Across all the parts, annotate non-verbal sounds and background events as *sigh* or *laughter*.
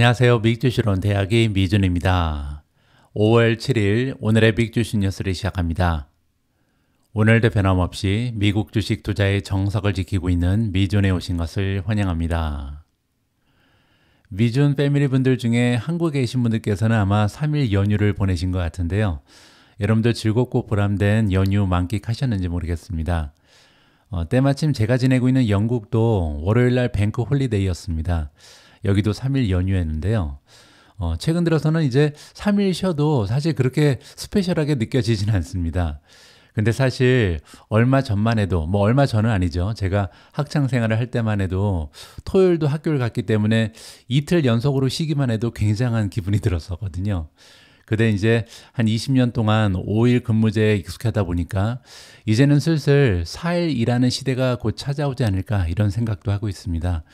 안녕하세요. 빅주시론 대학의 미준입니다. 5월 7일 오늘의 빅주시 뉴스를 시작합니다. 오늘도 변함없이 미국 주식 투자의 정석을 지키고 있는 미준에 오신 것을 환영합니다. 미준 패밀리 분들 중에 한국에 계신 분들께서는 아마 3일 연휴를 보내신 것 같은데요. 여러분들 즐겁고 보람된 연휴 만끽하셨는지 모르겠습니다. 어, 때마침 제가 지내고 있는 영국도 월요일 날 뱅크 홀리데이였습니다. 여기도 3일 연휴였는데요. 어, 최근 들어서는 이제 3일 쉬어도 사실 그렇게 스페셜하게 느껴지진 않습니다. 근데 사실 얼마 전만 해도 뭐 얼마 전은 아니죠. 제가 학창 생활을 할 때만 해도 토요일도 학교를 갔기 때문에 이틀 연속으로 쉬기만 해도 굉장한 기분이 들었었거든요. 그때 이제 한 20년 동안 5일 근무제에 익숙하다 보니까 이제는 슬슬 4일 일하는 시대가 곧 찾아오지 않을까 이런 생각도 하고 있습니다.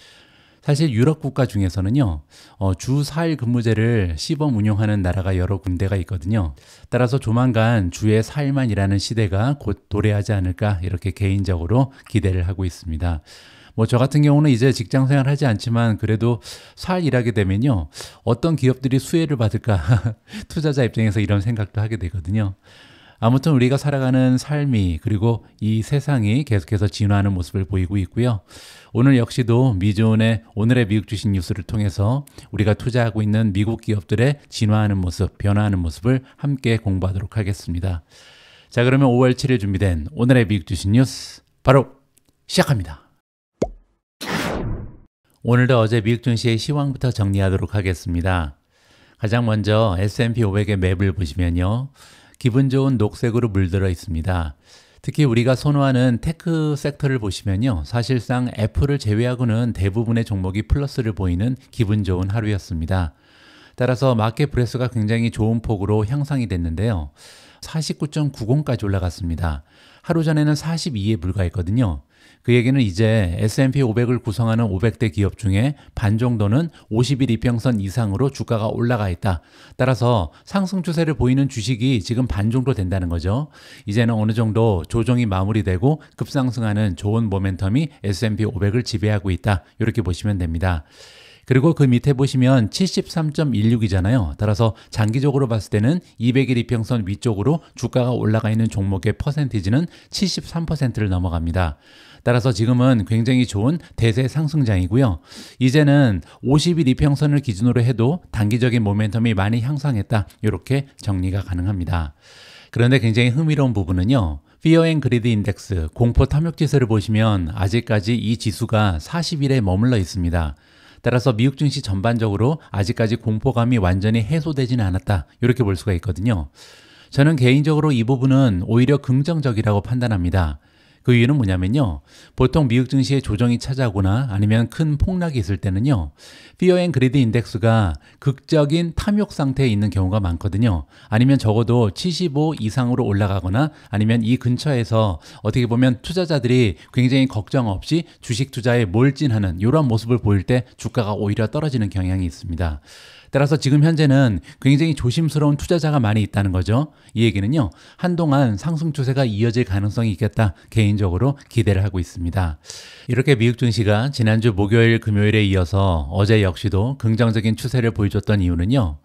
사실 유럽 국가 중에서는요, 어, 주 4일 근무제를 시범 운영하는 나라가 여러 군데가 있거든요. 따라서 조만간 주에 4일만 일하는 시대가 곧 도래하지 않을까 이렇게 개인적으로 기대를 하고 있습니다. 뭐 저 같은 경우는 이제 직장 생활 하지 않지만 그래도 살 일하게 되면요. 어떤 기업들이 수혜를 받을까 *laughs* 투자자 입장에서 이런 생각도 하게 되거든요. 아무튼 우리가 살아가는 삶이 그리고 이 세상이 계속해서 진화하는 모습을 보이고 있고요. 오늘 역시도 미존의 오늘의 미국 주식 뉴스를 통해서 우리가 투자하고 있는 미국 기업들의 진화하는 모습, 변화하는 모습을 함께 공부하도록 하겠습니다. 자, 그러면 5월 7일 준비된 오늘의 미국 주식 뉴스 바로 시작합니다. 오늘도 어제 미국 증시의 시황부터 정리하도록 하겠습니다. 가장 먼저 S&P 500의 맵을 보시면요. 기분 좋은 녹색으로 물들어 있습니다. 특히 우리가 선호하는 테크 섹터를 보시면요. 사실상 애플을 제외하고는 대부분의 종목이 플러스를 보이는 기분 좋은 하루였습니다. 따라서 마켓 브레스가 굉장히 좋은 폭으로 향상이 됐는데요. 49.90까지 올라갔습니다. 하루 전에는 42에 불과했거든요. 그 얘기는 이제 S&P 500을 구성하는 500대 기업 중에 반 정도는 50일 이평선 이상으로 주가가 올라가 있다. 따라서 상승 추세를 보이는 주식이 지금 반 정도 된다는 거죠. 이제는 어느 정도 조정이 마무리되고 급상승하는 좋은 모멘텀이 S&P 500을 지배하고 있다. 이렇게 보시면 됩니다. 그리고 그 밑에 보시면 73.16이잖아요. 따라서 장기적으로 봤을 때는 200일 이평선 위쪽으로 주가가 올라가 있는 종목의 퍼센티지는 73%를 넘어갑니다. 따라서 지금은 굉장히 좋은 대세 상승장이고요. 이제는 50일 이평선을 기준으로 해도 단기적인 모멘텀이 많이 향상했다. 이렇게 정리가 가능합니다. 그런데 굉장히 흥미로운 부분은요. Fear and 피어 앤그 Index, 공포 탐욕 지수를 보시면 아직까지 이 지수가 40일에 머물러 있습니다. 따라서 미국 증시 전반적으로 아직까지 공포감이 완전히 해소되지는 않았다. 이렇게 볼 수가 있거든요. 저는 개인적으로 이 부분은 오히려 긍정적이라고 판단합니다. 그 이유는 뭐냐면요. 보통 미국 증시에 조정이 찾아오거나 아니면 큰 폭락이 있을 때는요. 피어 앤 그리드 인덱스가 극적인 탐욕 상태에 있는 경우가 많거든요. 아니면 적어도 75 이상으로 올라가거나 아니면 이 근처에서 어떻게 보면 투자자들이 굉장히 걱정 없이 주식 투자에 몰진하는 이런 모습을 보일 때 주가가 오히려 떨어지는 경향이 있습니다. 따라서 지금 현재는 굉장히 조심스러운 투자자가 많이 있다는 거죠. 이 얘기는요. 한동안 상승 추세가 이어질 가능성이 있겠다. 개인적으로 기대를 하고 있습니다. 이렇게 미국 증시가 지난주 목요일 금요일에 이어서 어제 역시도 긍정적인 추세를 보여줬던 이유는요.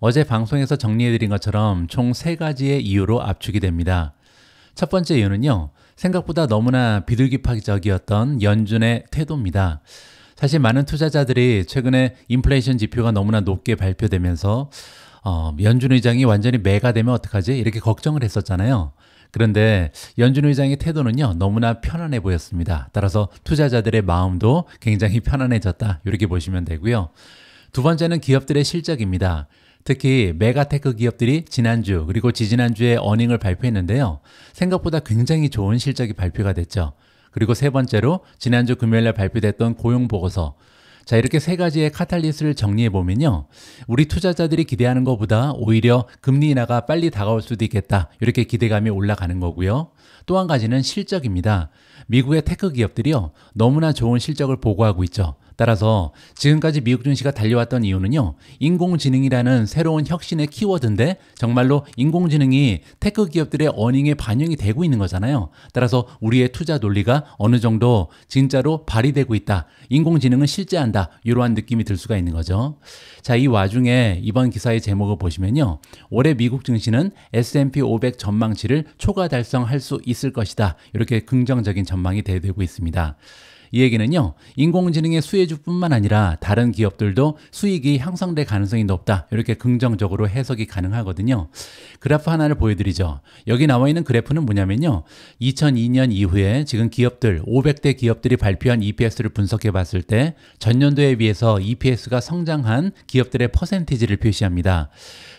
어제 방송에서 정리해드린 것처럼 총 세 가지의 이유로 압축이 됩니다. 첫 번째 이유는요. 생각보다 너무나 비둘기파적이었던 연준의 태도입니다. 사실 많은 투자자들이 최근에 인플레이션 지표가 너무나 높게 발표되면서 어, 연준 의장이 완전히 매가 되면 어떡하지? 이렇게 걱정을 했었잖아요. 그런데 연준 의장의 태도는요, 너무나 편안해 보였습니다. 따라서 투자자들의 마음도 굉장히 편안해졌다. 이렇게 보시면 되고요. 두 번째는 기업들의 실적입니다. 특히 메가테크 기업들이 지난주 그리고 지지난주에 어닝을 발표했는데요. 생각보다 굉장히 좋은 실적이 발표가 됐죠. 그리고 세 번째로 지난주 금요일 날 발표됐던 고용 보고서. 자, 이렇게 세 가지의 카탈리스를 정리해 보면요. 우리 투자자들이 기대하는 것보다 오히려 금리 인하가 빨리 다가올 수도 있겠다. 이렇게 기대감이 올라가는 거고요. 또 한 가지는 실적입니다. 미국의 테크 기업들이요. 너무나 좋은 실적을 보고하고 있죠. 따라서 지금까지 미국 증시가 달려왔던 이유는요. 인공지능이라는 새로운 혁신의 키워드인데 정말로 인공지능이 테크 기업들의 어닝에 반영이 되고 있는 거잖아요. 따라서 우리의 투자 논리가 어느 정도 진짜로 발휘되고 있다. 인공지능은 실제한다. 이러한 느낌이 들 수가 있는 거죠. 자, 이 와중에 이번 기사의 제목을 보시면요. 올해 미국 증시는 S&P 500 전망치를 초과 달성할 수 있을 것이다. 이렇게 긍정적인 전망이 대두되고 있습니다. 이 얘기는요, 인공지능의 수혜주뿐만 아니라 다른 기업들도 수익이 향상될 가능성이 높다. 이렇게 긍정적으로 해석이 가능하거든요. 그래프 하나를 보여드리죠. 여기 나와 있는 그래프는 뭐냐면요. 2002년 이후에 지금 기업들, 500대 기업들이 발표한 EPS를 분석해 봤을 때 전년도에 비해서 EPS가 성장한 기업들의 퍼센티지를 표시합니다.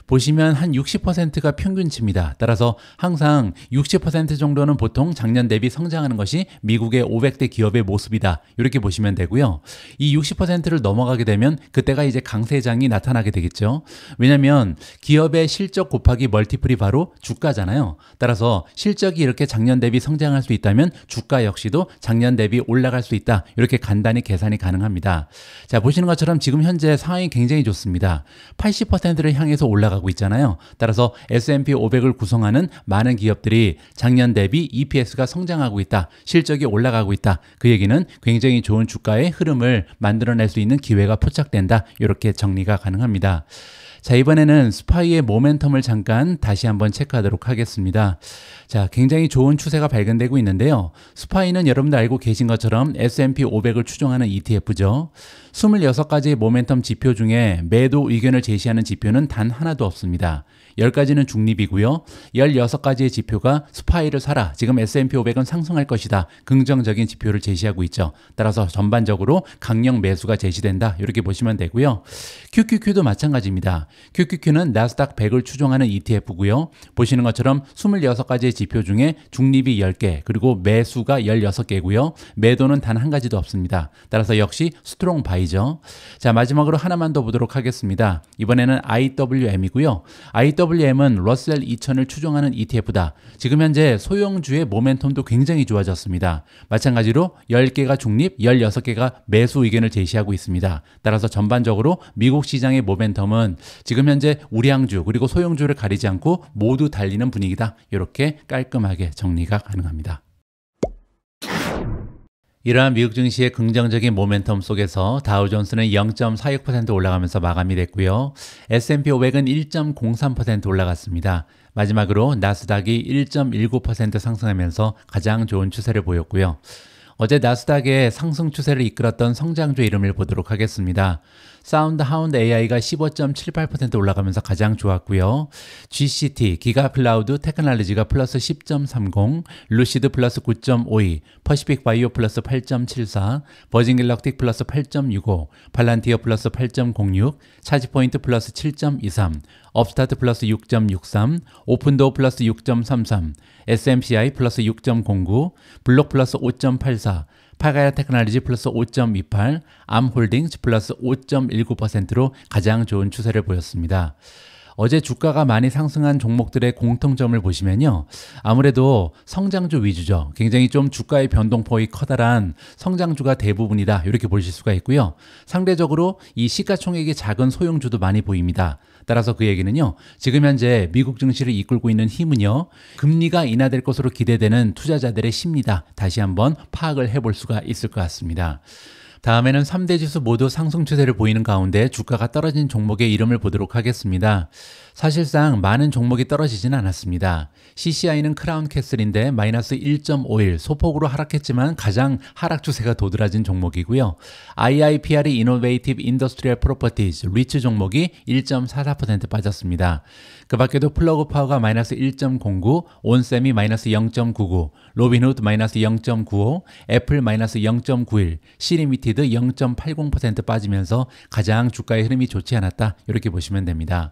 보시면 한 60%가 평균치입니다. 따라서 항상 60% 정도는 보통 작년 대비 성장하는 것이 미국의 500대 기업의 모습이다. 이렇게 보시면 되고요. 이 60%를 넘어가게 되면 그때가 이제 강세장이 나타나게 되겠죠. 왜냐면 하 기업의 실적 곱하기 멀티플이 바로 주가잖아요. 따라서 실적이 이렇게 작년 대비 성장할 수 있다면 주가 역시도 작년 대비 올라갈 수 있다. 이렇게 간단히 계산이 가능합니다. 자, 보시는 것처럼 지금 현재 상황이 굉장히 좋습니다. 80%를 향해서 올라가 올라가고 있잖아요. 따라서 S&P 500을 구성하는 많은 기업들이 작년 대비 EPS가 성장하고 있다. 실적이 올라가고 있다. 그 얘기는 굉장히 좋은 주가의 흐름을 만들어낼 수 있는 기회가 포착된다. 이렇게 정리가 가능합니다. 자, 이번에는 스파이의 모멘텀을 잠깐 다시 한번 체크하도록 하겠습니다. 자, 굉장히 좋은 추세가 발견되고 있는데요. 스파이는 여러분들 알고 계신 것처럼 S&P 500을 추종하는 ETF죠. 26가지의 모멘텀 지표 중에 매도 의견을 제시하는 지표는 단 하나도 없습니다. 10가지는 중립이고요. 16가지의 지표가 스파이를 사라. 지금 S&P 500은 상승할 것이다. 긍정적인 지표를 제시하고 있죠. 따라서 전반적으로 강력 매수가 제시된다. 이렇게 보시면 되고요. QQQ도 마찬가지입니다. QQQ는 나스닥 100을 추종하는 ETF고요. 보시는 것처럼 26가지의 지표 중에 중립이 10개, 그리고 매수가 16개고요. 매도는 단 한 가지도 없습니다. 따라서 역시 스트롱 바이죠. 자, 마지막으로 하나만 더 보도록 하겠습니다. 이번에는 IWM이고요. IWM PWM은 러셀 2000을 추종하는 ETF다. 지금 현재 소형주의 모멘텀도 굉장히 좋아졌습니다. 마찬가지로 10개가 중립, 16개가 매수 의견을 제시하고 있습니다. 따라서 전반적으로 미국 시장의 모멘텀은 지금 현재 우량주 그리고 소형주를 가리지 않고 모두 달리는 분위기다. 이렇게 깔끔하게 정리가 가능합니다. 이러한 미국 증시의 긍정적인 모멘텀 속에서 다우존스는 0.46% 올라가면서 마감이 됐고요. S&P 500은 1.03% 올라갔습니다. 마지막으로 나스닥이 1.19% 상승하면서 가장 좋은 추세를 보였고요. 어제 나스닥의 상승 추세를 이끌었던 성장주 이름을 보도록 하겠습니다. 사운드하운드 AI가 15.78% 올라가면서 가장 좋았고요. GCT, 기가플라우드, 테크놀로지가 플러스 10.30, 루시드 플러스 9.52, 퍼시픽 바이오 플러스 8.74, 버진 갤럭틱 플러스 8.65, 발란티어 플러스 8.06, 차지포인트 플러스 7.23, 업스타트 플러스 6.63, 오픈도어 플러스 6.33, SMCI 플러스 6.09, 블록 플러스 5.84, 파가야 테크놀로지 플러스 5.28, 암홀딩스 플러스 5.19%로 가장 좋은 추세를 보였습니다. 어제 주가가 많이 상승한 종목들의 공통점을 보시면요. 아무래도 성장주 위주죠. 굉장히 좀 주가의 변동폭이 커다란 성장주가 대부분이다. 이렇게 보실 수가 있고요. 상대적으로 이 시가총액이 작은 소형주도 많이 보입니다. 따라서 그 얘기는요. 지금 현재 미국 증시를 이끌고 있는 힘은요. 금리가 인하될 것으로 기대되는 투자자들의 심리다. 다시 한번 파악을 해볼 수가 있을 것 같습니다. 다음에는 3대 지수 모두 상승 추세를 보이는 가운데 주가가 떨어진 종목의 이름을 보도록 하겠습니다. 사실상 많은 종목이 떨어지진 않았습니다. CCI는 크라운 캐슬인데 마이너스 1.5일 소폭으로 하락했지만 가장 하락 추세가 도드라진 종목이고요. IIPR이 노베이티브 인더스트리얼 프로퍼티즈 리츠 종목이 1.44% 빠졌습니다. 그 밖에도 플러그 파워가 마이너스 1.09, 온셈이 마이너스 0.99, 로빈후드 마이너스 0.95, 애플 마이너스 0.91, 시리미티드 0.80% 빠지면서 가장 주가의 흐름이 좋지 않았다 이렇게 보시면 됩니다.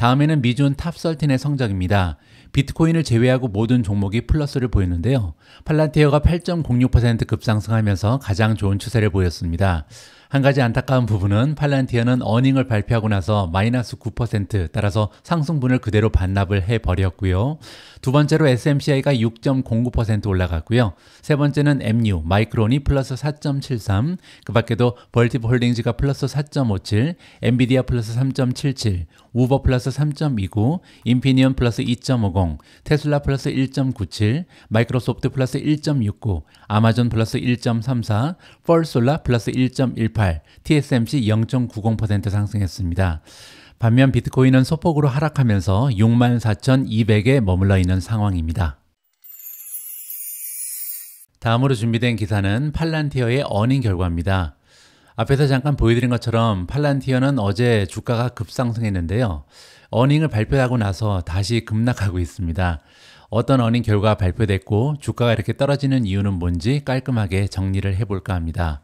다음에는 미준 탑13의 성적입니다. 비트코인을 제외하고 모든 종목이 플러스를 보였는데요. 팔란티어가 8.06% 급상승하면서 가장 좋은 추세를 보였습니다. 한 가지 안타까운 부분은 팔란티어는 어닝을 발표하고 나서 마이너스 9% 따라서 상승분을 그대로 반납을 해버렸고요. 두 번째로 SMCI가 6.09% 올라갔고요. 세 번째는 MU, 마이크론이 플러스 4.73, 그 밖에도 벌티브 홀딩즈가 플러스 4.57, 엔비디아 플러스 3.77, 우버 플러스 3.29, 인피니언 플러스 2.50, 테슬라 플러스 1.97, 마이크로소프트 플러스 1.69, 아마존 플러스 1.34, 펄솔라 플러스 1.18, TSMC 0.90% 상승했습니다. 반면 비트코인은 소폭으로 하락하면서 64,200에 머물러 있는 상황입니다. 다음으로 준비된 기사는 팔란티어의 어닝 결과입니다. 앞에서 잠깐 보여드린 것처럼 팔란티어는 어제 주가가 급상승했는데요. 어닝을 발표하고 나서 다시 급락하고 있습니다. 어떤 어닝 결과가 발표됐고 주가가 이렇게 떨어지는 이유는 뭔지 깔끔하게 정리를 해볼까 합니다.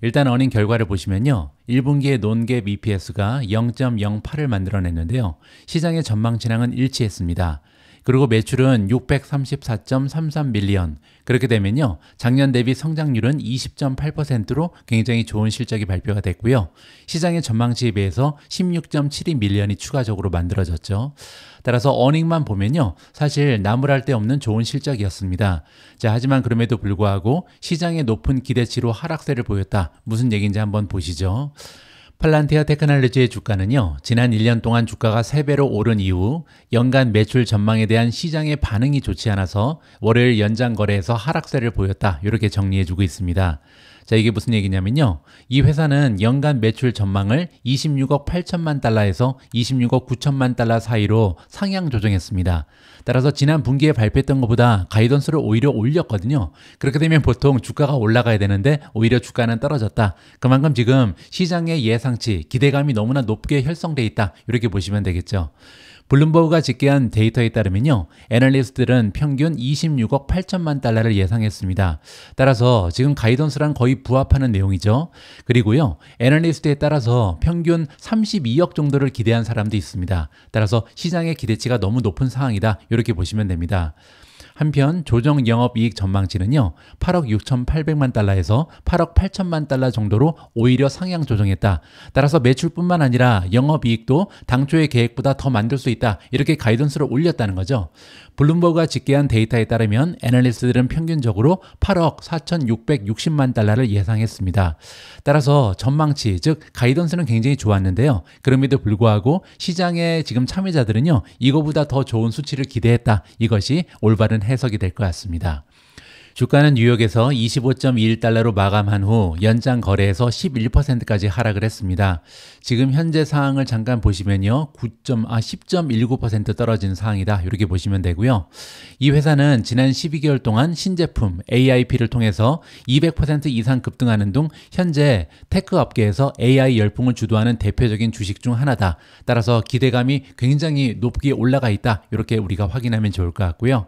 일단 어닝 결과를 보시면요. 1분기에 논갭 EPS가 0.08을 만들어냈는데요. 시장의 전망 진항은 일치했습니다. 그리고 매출은 634.33밀리언. 그렇게 되면요. 작년 대비 성장률은 20.8%로 굉장히 좋은 실적이 발표가 됐고요. 시장의 전망치에 비해서 16.72밀리언이 추가적으로 만들어졌죠. 따라서 어닝만 보면요. 사실 나무랄 데 없는 좋은 실적이었습니다. 자, 하지만 그럼에도 불구하고 시장의 높은 기대치로 하락세를 보였다. 무슨 얘기인지 한번 보시죠. 팔란티아 테크놀로지의 주가는요, 지난 1년 동안 주가가 3배로 오른 이후 연간 매출 전망에 대한 시장의 반응이 좋지 않아서 월요일 연장 거래에서 하락세를 보였다. 이렇게 정리해주고 있습니다. 자, 이게 무슨 얘기냐면요. 이 회사는 연간 매출 전망을 26억 8천만 달러에서 26억 9천만 달러 사이로 상향 조정했습니다. 따라서 지난 분기에 발표했던 것보다 가이던스를 오히려 올렸거든요. 그렇게 되면 보통 주가가 올라가야 되는데 오히려 주가는 떨어졌다. 그만큼 지금 시장의 예상치, 기대감이 너무나 높게 형성돼 있다. 이렇게 보시면 되겠죠. 블룸버그가 집계한 데이터에 따르면요. 애널리스트들은 평균 26억 8천만 달러를 예상했습니다. 따라서 지금 가이던스랑 거의 부합하는 내용이죠. 그리고요. 애널리스트에 따라서 평균 32억 정도를 기대한 사람도 있습니다. 따라서 시장의 기대치가 너무 높은 상황이다. 이렇게 보시면 됩니다. 한편 조정 영업이익 전망치는요. 8억 6,800만 달러에서 8억 8천만 달러 정도로 오히려 상향 조정했다. 따라서 매출뿐만 아니라 영업이익도 당초의 계획보다 더 만들 수 있다. 이렇게 가이던스를 올렸다는 거죠. 블룸버그가 집계한 데이터에 따르면 애널리스트들은 평균적으로 8억 4,660만 달러를 예상했습니다. 따라서 전망치, 즉 가이던스는 굉장히 좋았는데요. 그럼에도 불구하고 시장의 지금 참여자들은요. 이거보다 더 좋은 수치를 기대했다. 이것이 올바른 해석이 될 것 같습니다. 주가는 뉴욕에서 2 5 1달러로 마감한 후 연장 거래에서 11%까지 하락을 했습니다. 지금 현재 상황을 잠깐 보시면요. 9. 아10.19% 떨어진 상황이다. 이렇게 보시면 되고요. 이 회사는 지난 12개월 동안 신제품 AIP를 통해서 200% 이상 급등하는 등 현재 테크 업계에서 AI 열풍을 주도하는 대표적인 주식 중 하나다. 따라서 기대감이 굉장히 높게 올라가 있다. 이렇게 우리가 확인하면 좋을 것 같고요.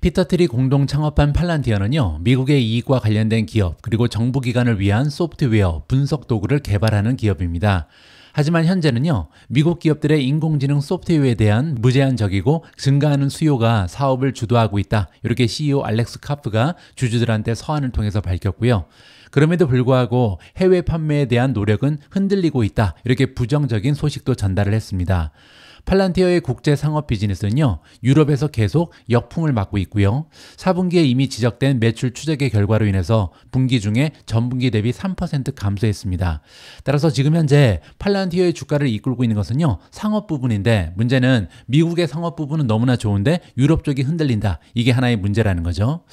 피터 트리 공동 창업한 팔란티어는 기업은요, 미국의 이익과 관련된 기업, 그리고 정부기관을 위한 소프트웨어, 분석 도구를 개발하는 기업입니다. 하지만 현재는요, 미국 기업들의 인공지능 소프트웨어에 대한 무제한적이고 증가하는 수요가 사업을 주도하고 있다. 이렇게 CEO 알렉스 카프가 주주들한테 서한을 통해서 밝혔고요. 그럼에도 불구하고 해외 판매에 대한 노력은 흔들리고 있다. 이렇게 부정적인 소식도 전달을 했습니다. 팔란티어의 국제 상업 비즈니스는요, 유럽에서 계속 역풍을 맞고 있고요. 4분기에 이미 지적된 매출 추적의 결과로 인해서 분기 중에 전분기 대비 3% 감소했습니다. 따라서 지금 현재 팔란티어의 주가를 이끌고 있는 것은요, 상업 부분인데 문제는 미국의 상업 부분은 너무나 좋은데 유럽 쪽이 흔들린다. 이게 하나의 문제라는 거죠.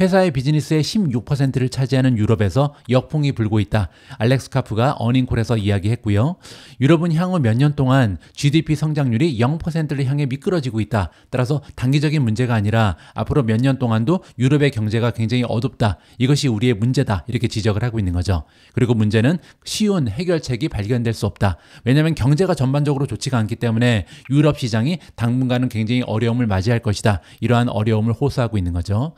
회사의 비즈니스의 16%를 차지하는 유럽에서 역풍이 불고 있다. 알렉스 카프가 어닝콜에서 이야기했고요. 유럽은 향후 몇 년 동안 GDP 성장률이 0%를 향해 미끄러지고 있다. 따라서 단기적인 문제가 아니라 앞으로 몇 년 동안도 유럽의 경제가 굉장히 어둡다. 이것이 우리의 문제다. 이렇게 지적을 하고 있는 거죠. 그리고 문제는 쉬운 해결책이 발견될 수 없다. 왜냐하면 경제가 전반적으로 좋지가 않기 때문에 유럽 시장이 당분간은 굉장히 어려움을 맞이할 것이다. 이러한 어려움을 호소하고 있는 거죠.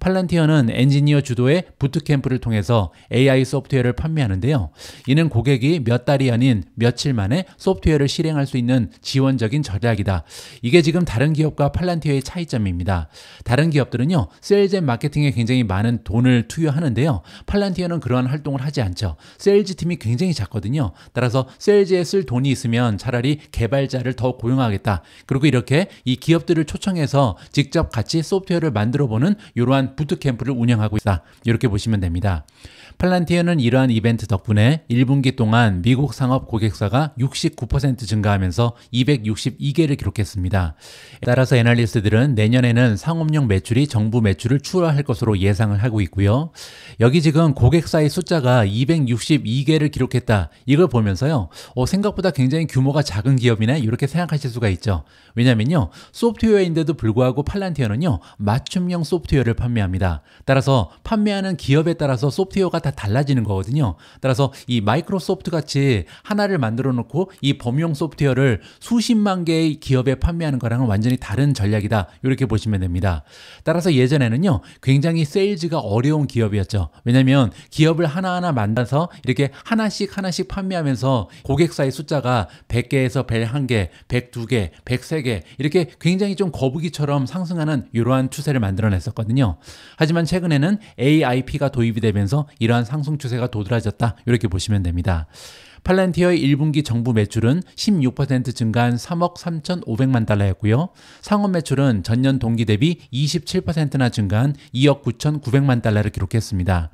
팔란티어는 엔지니어 주도의 부트캠프를 통해서 AI 소프트웨어를 판매하는데요. 이는 고객이 몇 달이 아닌 며칠 만에 소프트웨어를 실행할 수 있는 지원적인 절약이다 이게 지금 다른 기업과 팔란티어의 차이점입니다. 다른 기업들은요. 세일즈 앤 마케팅에 굉장히 많은 돈을 투여하는데요. 팔란티어는 그러한 활동을 하지 않죠. 세일즈 팀이 굉장히 작거든요. 따라서 세일즈에 쓸 돈이 있으면 차라리 개발자를 더 고용하겠다. 그리고 이렇게 이 기업들을 초청해서 직접 같이 소프트웨어를 만들어 보는 이러한 부트캠프를 운영하고 있다. 이렇게 보시면 됩니다. 팔란티어는 이러한 이벤트 덕분에 1분기 동안 미국 상업 고객사가 69% 증가하면서 262개를 기록했습니다. 따라서 애널리스트들은 내년에는 상업용 매출이 정부 매출을 추월할 것으로 예상을 하고 있고요. 여기 지금 고객사의 숫자가 262개를 기록했다. 이걸 보면서요. 어, 생각보다 굉장히 규모가 작은 기업이네. 이렇게 생각하실 수가 있죠. 왜냐면요. 소프트웨어인데도 불구하고 팔란티어는요. 맞춤형 소프트웨어를 판매합니다. 따라서 판매하는 기업에 따라서 소프트웨어가 다 달라지는 거거든요. 따라서 이 마이크로소프트 같이 하나를 만들어 놓고 이 범용 소프트웨어를 수십만 개의 기업에 판매하는 거랑은 완전히 다른 전략이다. 이렇게 보시면 됩니다. 따라서 예전에는요. 굉장히 세일즈가 어려운 기업이었죠. 왜냐면 기업을 하나하나 만나서 이렇게 하나씩 하나씩 판매하면서 고객사의 숫자가 100개에서 101개, 102개, 103개 이렇게 굉장히 좀 거북이처럼 상승하는 이러한 추세를 만들어냈었거든요. 하지만 최근에는 AIP가 도입이 되면서 이런 이러한 상승 추세가 도드라졌다. 이렇게 보시면 됩니다. 팔란티어의 1분기 정부 매출은 16% 증가한 3억 3,500만 달러였고요. 상업 매출은 전년 동기 대비 27%나 증가한 2억 9,900만 달러를 기록했습니다.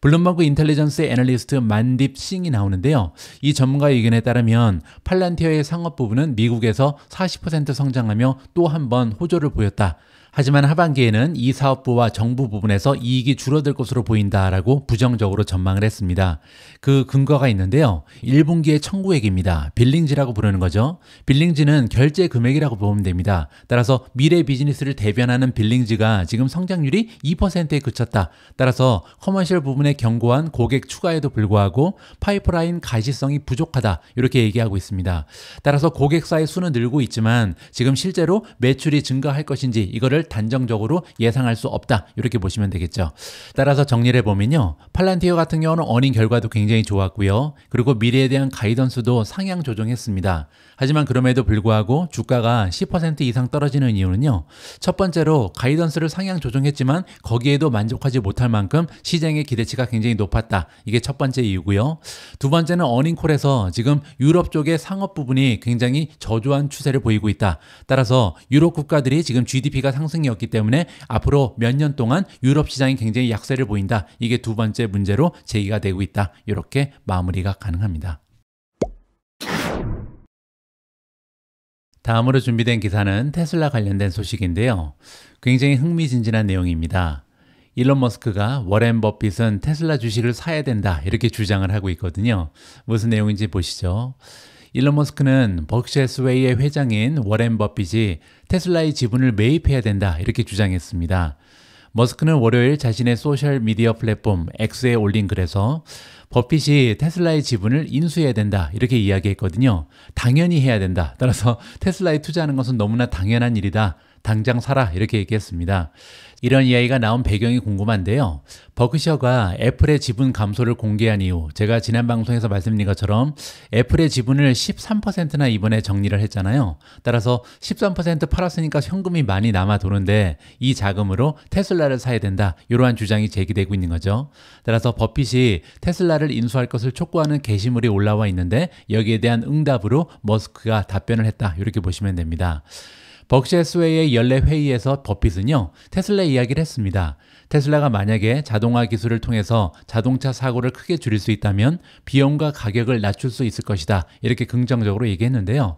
블룸버그 인텔리전스의 애널리스트 만딥 싱이 나오는데요. 이 전문가의 의견에 따르면 팔란티어의 상업 부분은 미국에서 40% 성장하며 또 한번 호조를 보였다. 하지만 하반기에는 이 사업부와 정부 부분에서 이익이 줄어들 것으로 보인다라고 부정적으로 전망을 했습니다. 그 근거가 있는데요. 1분기의 청구액입니다. 빌링지라고 부르는 거죠. 빌링지는 결제 금액이라고 보면 됩니다. 따라서 미래 비즈니스를 대변하는 빌링지가 지금 성장률이 2%에 그쳤다. 따라서 커머셜 부분에 견고한 고객 추가에도 불구하고 파이프라인 가시성이 부족하다. 이렇게 얘기하고 있습니다. 따라서 고객사의 수는 늘고 있지만 지금 실제로 매출이 증가할 것인지 이거를 단정적으로 예상할 수 없다 이렇게 보시면 되겠죠. 따라서 정리를 해보면요. 팔란티어 같은 경우는 어닝 결과도 굉장히 좋았고요. 그리고 미래에 대한 가이던스도 상향 조정했습니다. 하지만 그럼에도 불구하고 주가가 10% 이상 떨어지는 이유는요. 첫 번째로 가이던스를 상향 조정했지만 거기에도 만족하지 못할 만큼 시장의 기대치가 굉장히 높았다. 이게 첫 번째 이유고요. 두 번째는 어닝콜에서 지금 유럽 쪽의 상업 부분이 굉장히 저조한 추세를 보이고 있다. 따라서 유럽 국가들이 지금 GDP가 상승이었기 때문에 앞으로 몇 년 동안 유럽 시장이 굉장히 약세를 보인다. 이게 두 번째 문제로 제기가 되고 있다. 이렇게 마무리가 가능합니다. 다음으로 준비된 기사는 테슬라 관련된 소식인데요. 굉장히 흥미진진한 내용입니다. 일론 머스크가 워렌 버핏은 테슬라 주식을 사야 된다 이렇게 주장을 하고 있거든요. 무슨 내용인지 보시죠. 일론 머스크는 버크셔스웨이의 회장인 워렌 버핏이 테슬라의 지분을 매입해야 된다 이렇게 주장했습니다. 머스크는 월요일 자신의 소셜 미디어 플랫폼 X에 올린 글에서 버핏이 테슬라의 지분을 인수해야 된다 이렇게 이야기했거든요. 당연히 해야 된다. 따라서 테슬라에 투자하는 것은 너무나 당연한 일이다. 당장 사라 이렇게 얘기했습니다. 이런 이야기가 나온 배경이 궁금한데요. 버크셔가 애플의 지분 감소를 공개한 이후 제가 지난 방송에서 말씀드린 것처럼 애플의 지분을 13%나 이번에 정리를 했잖아요. 따라서 13% 팔았으니까 현금이 많이 남아 도는데 이 자금으로 테슬라를 사야 된다. 이러한 주장이 제기되고 있는 거죠. 따라서 버핏이 테슬라를 인수할 것을 촉구하는 게시물이 올라와 있는데 여기에 대한 응답으로 머스크가 답변을 했다. 이렇게 보시면 됩니다. 벅크셔스웨이의 연례 회의에서 버핏은요, 테슬라 이야기를 했습니다. 테슬라가 만약에 자동화 기술을 통해서 자동차 사고를 크게 줄일 수 있다면 비용과 가격을 낮출 수 있을 것이다. 이렇게 긍정적으로 얘기했는데요.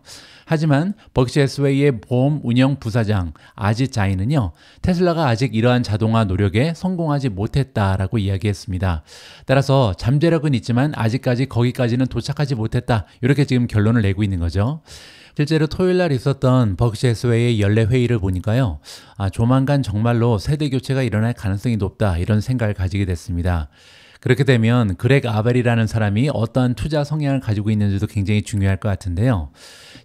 하지만 버크셔스웨이의 보험 운영 부사장 아지 자이는요. 테슬라가 아직 이러한 자동화 노력에 성공하지 못했다라고 이야기했습니다. 따라서 잠재력은 있지만 아직까지 거기까지는 도착하지 못했다. 이렇게 지금 결론을 내고 있는 거죠. 실제로 토요일 날 있었던 버크셔스웨이의 연례 회의를 보니까요. 아, 조만간 정말로 세대 교체가 일어날 가능성이 높다. 이런 생각을 가지게 됐습니다. 그렇게 되면 그렉 아벨이라는 사람이 어떠한 투자 성향을 가지고 있는지도 굉장히 중요할 것 같은데요.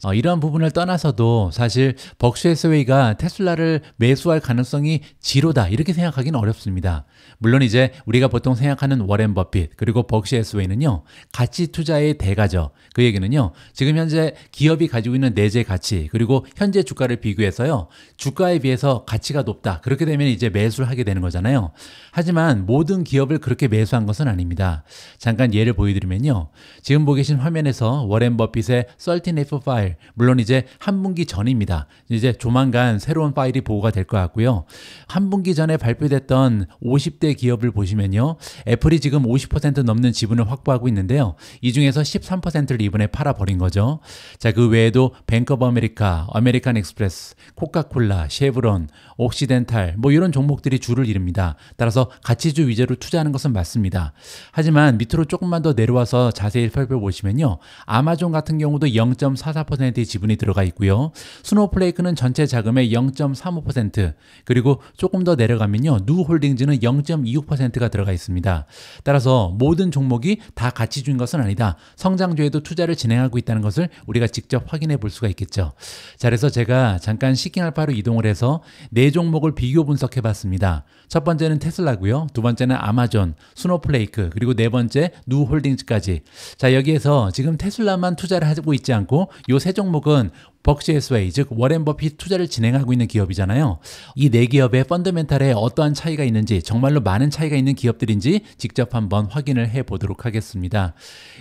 어, 이러한 부분을 떠나서도 사실 벅스 해스웨이가 테슬라를 매수할 가능성이 지로다 이렇게 생각하기는 어렵습니다. 물론 이제 우리가 보통 생각하는 워렌 버핏 그리고 벅스 해스웨이는요 가치 투자의 대가죠. 그 얘기는요 지금 현재 기업이 가지고 있는 내재 가치 그리고 현재 주가를 비교해서요 주가에 비해서 가치가 높다 그렇게 되면 이제 매수를 하게 되는 거잖아요. 하지만 모든 기업을 그렇게 매수한 것은 아닙니다. 잠깐 예를 보여드리면요. 지금 보고 계신 화면에서 워렌 버핏의 13F 파일, 물론 이제 한 분기 전입니다. 이제 조만간 새로운 파일이 보고가 될 것 같고요. 한 분기 전에 발표됐던 50대 기업을 보시면요. 애플이 지금 50% 넘는 지분을 확보하고 있는데요. 이 중에서 13%를 이번에 팔아버린 거죠. 자, 그 외에도 뱅크 오브 아메리카, 아메리칸 익스프레스 코카콜라, 쉐브론, 옥시덴탈 뭐 이런 종목들이 주를 이룹니다. 따라서 가치주 위주로 투자하는 것은 맞습니다. 있니다 하지만 밑으로 조금만 더 내려와서 자세히 살펴보시면요. 아마존 같은 경우도 0.44%의 지분이 들어가 있고요. 스노플레이크는 전체 자금의 0.35% 그리고 조금 더 내려가면요. 누홀딩즈는 0.26%가 들어가 있습니다. 따라서 모든 종목이 다 같이 준 것은 아니다. 성장주에도 투자를 진행하고 있다는 것을 우리가 직접 확인해 볼 수가 있겠죠. 자, 그래서 제가 잠깐 시킹알파로 이동을 해서 네 종목을 비교 분석해 봤습니다. 첫 번째는 테슬라고요. 두 번째는 아마존, 스노플 슈퍼플레이크 그리고 네 번째 누홀딩즈까지 자 여기에서 지금 테슬라만 투자를 하고 있지 않고 요 세 종목은 벅시에스웨이즉 워렌 버핏 투자를 진행하고 있는 기업이잖아요. 이 네 기업의 펀더멘탈에 어떠한 차이가 있는지 정말로 많은 차이가 있는 기업들인지 직접 한번 확인을 해 보도록 하겠습니다.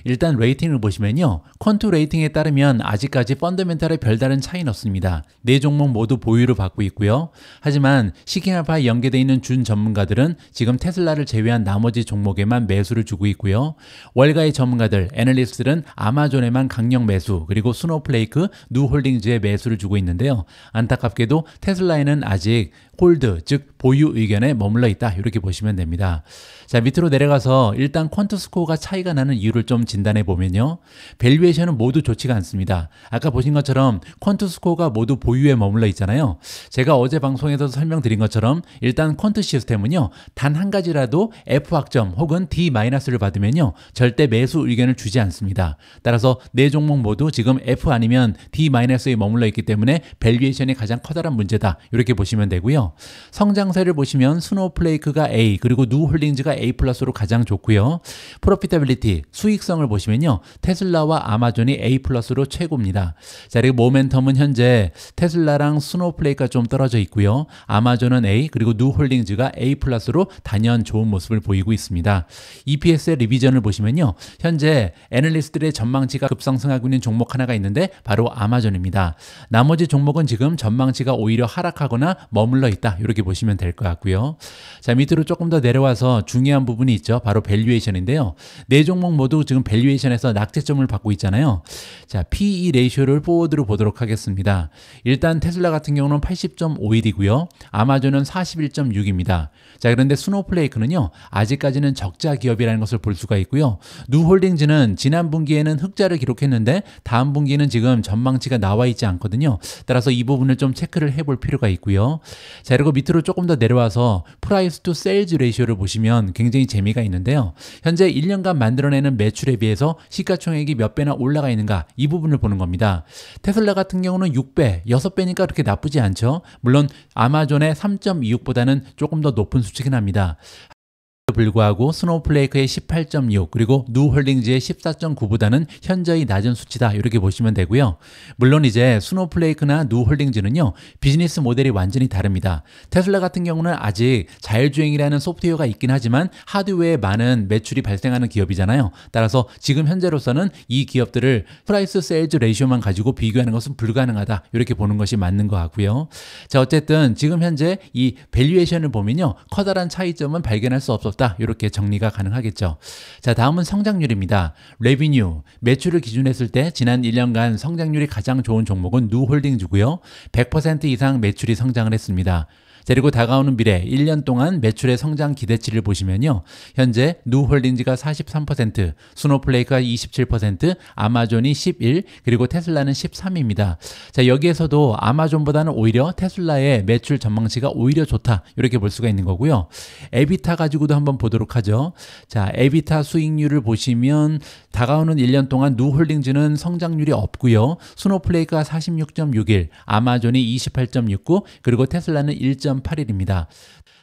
일단 레이팅을 보시면요. 퀀투 레이팅에 따르면 아직까지 펀더멘탈에 별다른 차이는 없습니다. 네 종목 모두 보유를 받고 있고요. 하지만 시킹하파에 연계되어 있는 준 전문가들은 지금 테슬라를 제외한 나머지 종목에만 매수를 주고 있고요. 월가의 전문가들, 애널리스트들은 아마존에만 강력 매수, 그리고 스노플레이크, 누홀딩 이제 매수를 주고 있는데요. 안타깝게도 테슬라에는 아직 홀드, 즉 보유 의견에 머물러 있다. 이렇게 보시면 됩니다. 자, 밑으로 내려가서 일단 퀀트 스코어가 차이가 나는 이유를 좀 진단해 보면요. 밸류에이션은 모두 좋지가 않습니다. 아까 보신 것처럼 퀀트 스코어가 모두 보유에 머물러 있잖아요. 제가 어제 방송에서 설명드린 것처럼 일단 퀀트 시스템은요. 단 한 가지라도 F 확점 혹은 D-를 마이너스 받으면요. 절대 매수 의견을 주지 않습니다. 따라서 네 종목 모두 지금 F 아니면 D-에 마이너스 머물러 있기 때문에 밸류에이션이 가장 커다란 문제다. 이렇게 보시면 되고요. 성장세를 보시면 스노우플레이크가 A 그리고 누홀딩즈가 A 플러스로 가장 좋고요. 프로피타빌리티 수익성을 보시면요. 테슬라와 아마존이 A 플러스로 최고입니다. 자 그리고 모멘텀은 현재 테슬라랑 스노우플레이크가 좀 떨어져 있고요. 아마존은 A 그리고 누홀딩즈가 A 플러스로 단연 좋은 모습을 보이고 있습니다. EPS의 리비전을 보시면요. 현재 애널리스트들의 전망치가 급상승하고 있는 종목 하나가 있는데 바로 아마존입니다. 나머지 종목은 지금 전망치가 오히려 하락하거나 머물러 있다. 이렇게 보시면 될 것 같고요. 자, 밑으로 조금 더 내려와서 중요한 부분이 있죠. 바로 밸류에이션인데요. 네 종목 모두 지금 밸류에이션에서 낙제점을 받고 있잖아요. 자, PE 레이쇼를 포워드로 보도록 하겠습니다. 일단 테슬라 같은 경우는 80.51이고요. 아마존은 41.6입니다. 자, 그런데 스노플레이크는요. 아직까지는 적자 기업이라는 것을 볼 수가 있고요. 누홀딩즈는 지난 분기에는 흑자를 기록했는데 다음 분기는 지금 전망치가 나와 있지 않거든요. 따라서 이 부분을 좀 체크를 해볼 필요가 있고요. 자, 그리고 밑으로 조금 더 내려와서 프라이스 투 세일즈 레이시오를 보시면 굉장히 재미가 있는데요. 현재 1년간 만들어내는 매출에 비해서 시가총액이 몇 배나 올라가 있는가 이 부분을 보는 겁니다. 테슬라 같은 경우는 6배, 6배니까 그렇게 나쁘지 않죠. 물론 아마존의 3.26보다는 조금 더 높은 수치긴 합니다. 불구하고 스노우플레이크의 18.6 그리고 누홀딩즈의 14.9보다는 현저히 낮은 수치다 이렇게 보시면 되고요. 물론 이제 스노우플레이크나 누홀딩즈는요 비즈니스 모델이 완전히 다릅니다. 테슬라 같은 경우는 아직 자율주행이라는 소프트웨어가 있긴 하지만 하드웨어에 많은 매출이 발생하는 기업이잖아요. 따라서 지금 현재로서는 이 기업들을 프라이스 세일즈 레이쇼만 가지고 비교하는 것은 불가능하다 이렇게 보는 것이 맞는 것 같고요. 자 어쨌든 지금 현재 이 밸류에이션을 보면요 커다란 차이점은 발견할 수없었어 나다 이렇게 정리가 가능하겠죠. 자, 다음은 성장률입니다. 레비뉴, 매출을 기준했을 때 지난 1년간 성장률이 가장 좋은 종목은 누홀딩즈고요. 100% 이상 매출이 성장을 했습니다. 그리고 다가오는 미래 1년 동안 매출의 성장 기대치를 보시면요. 현재 누홀딩즈가 43%, 스노플레이크가 27%, 아마존이 11, 그리고 테슬라는 13입니다. 자, 여기에서도 아마존보다는 오히려 테슬라의 매출 전망치가 오히려 좋다. 이렇게 볼 수가 있는 거고요. 에비타 가지고도 한번 보도록 하죠. 자, 에비타 수익률을 보시면 다가오는 1년 동안 누홀딩즈는 성장률이 없고요. 스노플레이크가 46.61, 아마존이 28.69, 그리고 테슬라는 1. 1.8일입니다.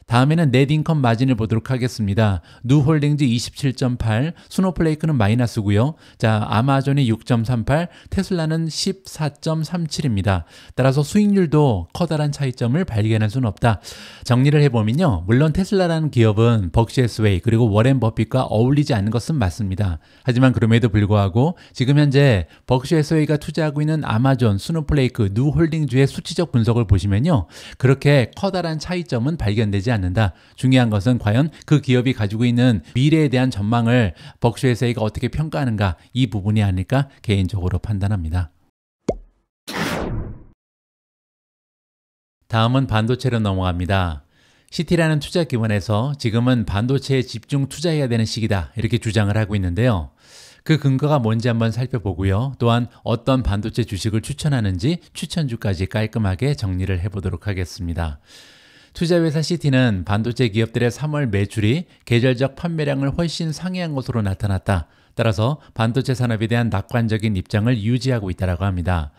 다음에는 넷인컴 마진을 보도록 하겠습니다. 누홀딩즈 27.8, 스노플레이크는 마이너스고요. 자, 아마존이 6.38, 테슬라는 14.37입니다. 따라서 수익률도 커다란 차이점을 발견할 수는 없다. 정리를 해보면요. 물론 테슬라라는 기업은 버시에스웨이 그리고 워렌 버핏과 어울리지 않는 것은 맞습니다. 하지만 그럼에도 불구하고 지금 현재 버시에스웨이가 투자하고 있는 아마존, 스노플레이크, 누홀딩즈의 수치적 분석을 보시면요. 그렇게 커다란 차이점은 발견되지 않습니다. 않는다. 중요한 것은 과연 그 기업이 가지고 있는 미래에 대한 전망을 버크에서이가 어떻게 평가하는가 이 부분이 아닐까 개인적으로 판단합니다. 다음은 반도체로 넘어갑니다. 시티라는 투자 기관에서 지금은 반도체에 집중 투자해야 되는 시기다 이렇게 주장을 하고 있는데요. 그 근거가 뭔지 한번 살펴보고요. 또한 어떤 반도체 주식을 추천하는지 추천주까지 깔끔하게 정리를 해보도록 하겠습니다. 투자회사 시티는 반도체 기업들의 3월 매출이 계절적 판매량을 훨씬 상회한 것으로 나타났다. 따라서 반도체 산업에 대한 낙관적인 입장을 유지하고 있다고 합니다.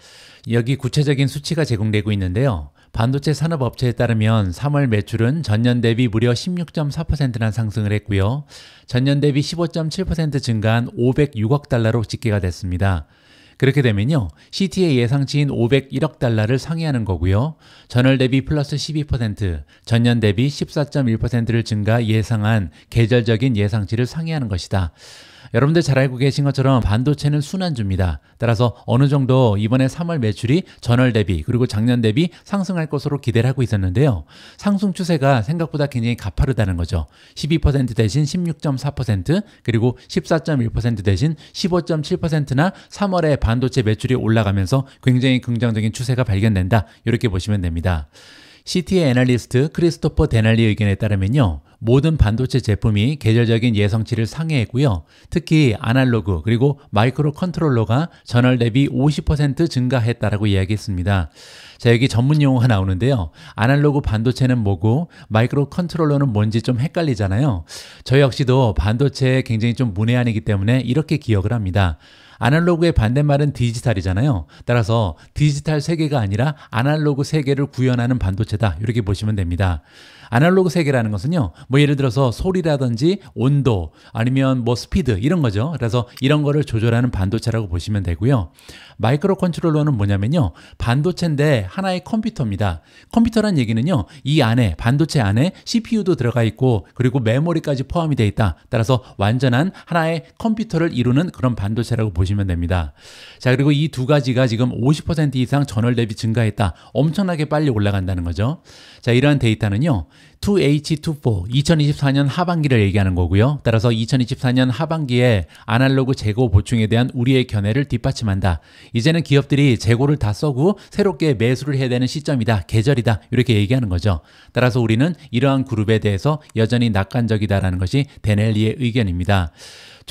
여기 구체적인 수치가 제공되고 있는데요. 반도체 산업 업체에 따르면 3월 매출은 전년 대비 무려 16.4%나 상승을 했고요. 전년 대비 15.7% 증가한 506억 달러로 집계가 됐습니다. 그렇게 되면요. CT의 예상치인 501억 달러를 상회하는 거고요. 전월 대비 플러스 12%, 전년 대비 14.1%를 증가 예상한 계절적인 예상치를 상회하는 것이다. 여러분들 잘 알고 계신 것처럼 반도체는 순환주입니다. 따라서 어느 정도 이번에 3월 매출이 전월 대비 그리고 작년 대비 상승할 것으로 기대를 하고 있었는데요. 상승 추세가 생각보다 굉장히 가파르다는 거죠. 12% 대신 16.4% 그리고 14.1% 대신 15.7%나 3월에 반도체 매출이 올라가면서 굉장히 긍정적인 추세가 발견된다. 이렇게 보시면 됩니다. c t 의 애널리스트 크리스토퍼 데날리 의견에 따르면요. 모든 반도체 제품이 계절적인 예성치를 상회했고요. 특히 아날로그 그리고 마이크로 컨트롤러가 전월 대비 50% 증가했다라고 이야기했습니다. 자 여기 전문 용어가 나오는데요. 아날로그 반도체는 뭐고 마이크로 컨트롤러는 뭔지 좀 헷갈리잖아요. 저 역시도 반도체에 굉장히 좀 문외한이기 때문에 이렇게 기억을 합니다. 아날로그의 반대말은 디지털이잖아요. 따라서 디지털 세계가 아니라 아날로그 세계를 구현하는 반도체다. 이렇게 보시면 됩니다. 아날로그 세계라는 것은요. 뭐 예를 들어서 소리라든지 온도 아니면 뭐 스피드 이런 거죠. 그래서 이런 거를 조절하는 반도체라고 보시면 되고요. 마이크로 컨트롤러는 뭐냐면요. 반도체인데 하나의 컴퓨터입니다. 컴퓨터란 얘기는요. 이 안에 반도체 안에 CPU도 들어가 있고 그리고 메모리까지 포함이 돼 있다. 따라서 완전한 하나의 컴퓨터를 이루는 그런 반도체라고 보시면 됩니다. 자, 그리고 이 두 가지가 지금 50% 이상 전월 대비 증가했다. 엄청나게 빨리 올라간다는 거죠. 자, 이러한 데이터는요. 2H24 2024년 하반기를 얘기하는 거고요. 따라서 2024년 하반기에 아날로그 재고 보충에 대한 우리의 견해를 뒷받침한다. 이제는 기업들이 재고를 다 써고 새롭게 매수를 해야 되는 시점이다. 계절이다. 이렇게 얘기하는 거죠. 따라서 우리는 이러한 그룹에 대해서 여전히 낙관적이다라는 것이 데넬리의 의견입니다.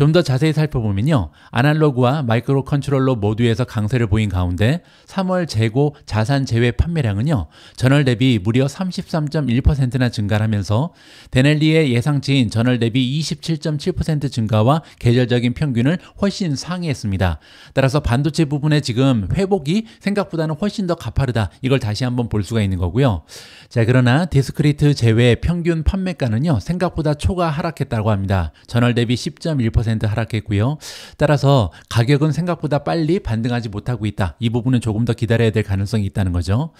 좀더 자세히 살펴보면요. 아날로그와 마이크로 컨트롤러 모두에서 강세를 보인 가운데 3월 재고 자산 제외 판매량은요. 전월 대비 무려 33.1%나 증가하면서 데넬리의 예상치인 전월 대비 27.7% 증가와 계절적인 평균을 훨씬 상회했습니다. 따라서 반도체 부분에 지금 회복이 생각보다는 훨씬 더 가파르다. 이걸 다시 한번 볼 수가 있는 거고요. 자, 그러나 디스크리트 제외 평균 판매가는요. 생각보다 초과 하락했다고 합니다. 전월 대비 10.1% 4% 하락했고요. 따라서 가격은 생각보다 빨리 반등하지 못하고 있다. 이 부분은 조금 더 기다려야 될 가능성이 있다는 거죠.